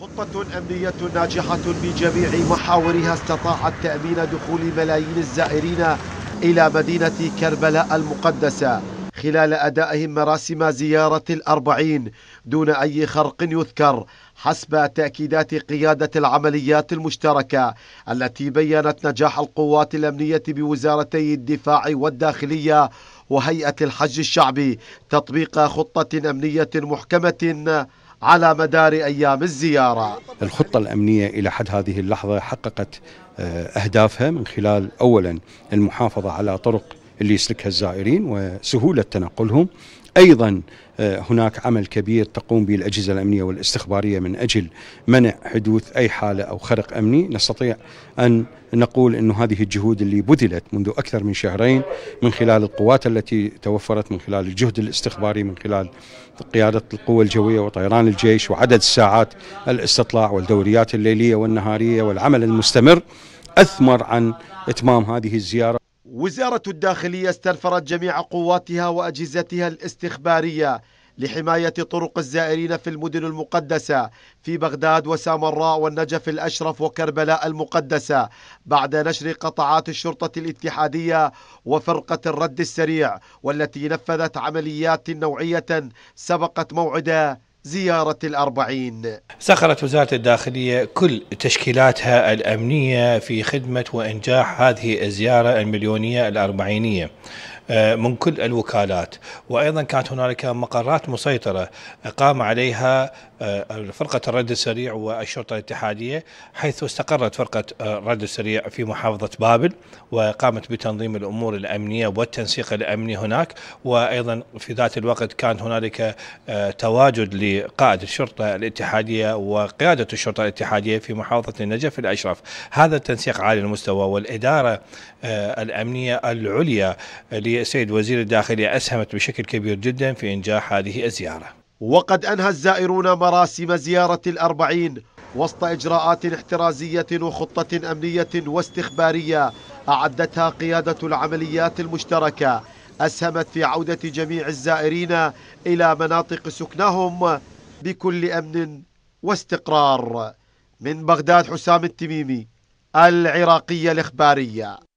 خطة أمنية ناجحة بجميع محاورها استطاعت تأمين دخول ملايين الزائرين إلى مدينة كربلاء المقدسة خلال أدائهم مراسم زيارة الأربعين دون أي خرق يذكر حسب تأكيدات قيادة العمليات المشتركة التي بيّنت نجاح القوات الأمنية بوزارتي الدفاع والداخلية وهيئة الحج الشعبي تطبيق خطة أمنية محكمة على مدار أيام الزيارة الخطة الأمنية إلى حد هذه اللحظة حققت آه، أهدافها من خلال أولا المحافظة على طرق اللي يسلكها الزائرين وسهولة تنقلهم أيضا آه، هناك عمل كبير تقوم به الأجهزة الأمنية والاستخبارية من أجل منع حدوث أي حالة أو خرق أمني نستطيع أن نقول أن هذه الجهود اللي بذلت منذ أكثر من شهرين من خلال القوات التي توفرت من خلال الجهد الاستخباري من خلال قيادة القوة الجوية وطيران الجيش وعدد ساعات الاستطلاع والدوريات الليلية والنهارية والعمل المستمر أثمر عن إتمام هذه الزيارة وزارة الداخلية استنفرت جميع قواتها وأجهزتها الاستخبارية لحماية طرق الزائرين في المدن المقدسة في بغداد وسامراء والنجف الأشرف وكربلاء المقدسة بعد نشر قطعات الشرطة الاتحادية وفرقة الرد السريع والتي نفذت عمليات نوعية سبقت موعد زيارة الأربعين سخرت وزارة الداخلية كل تشكيلاتها الأمنية في خدمة وإنجاح هذه الزيارة المليونية الأربعينية آه، من كل الوكالات وأيضا كانت هنالك مقرات مسيطرة قام عليها آه، فرقة الرد السريع والشرطة الاتحادية حيث استقرت فرقة آه، الرد السريع في محافظة بابل وقامت بتنظيم الأمور الأمنية والتنسيق الأمني هناك وأيضا في ذات الوقت كان هنالك تواجد لقائد الشرطة الاتحادية وقيادة الشرطة الاتحادية في محافظة النجف الأشرف هذا التنسيق عالي المستوى والإدارة الأمنية العليا السيد وزير الداخلية أسهمت بشكل كبير جدا في إنجاح هذه الزيارة وقد أنهى الزائرون مراسم زيارة الأربعين وسط إجراءات احترازية وخطة أمنية واستخبارية أعدتها قيادة العمليات المشتركة أسهمت في عودة جميع الزائرين إلى مناطق سكنهم بكل أمن واستقرار من بغداد حسام التميمي العراقية الإخبارية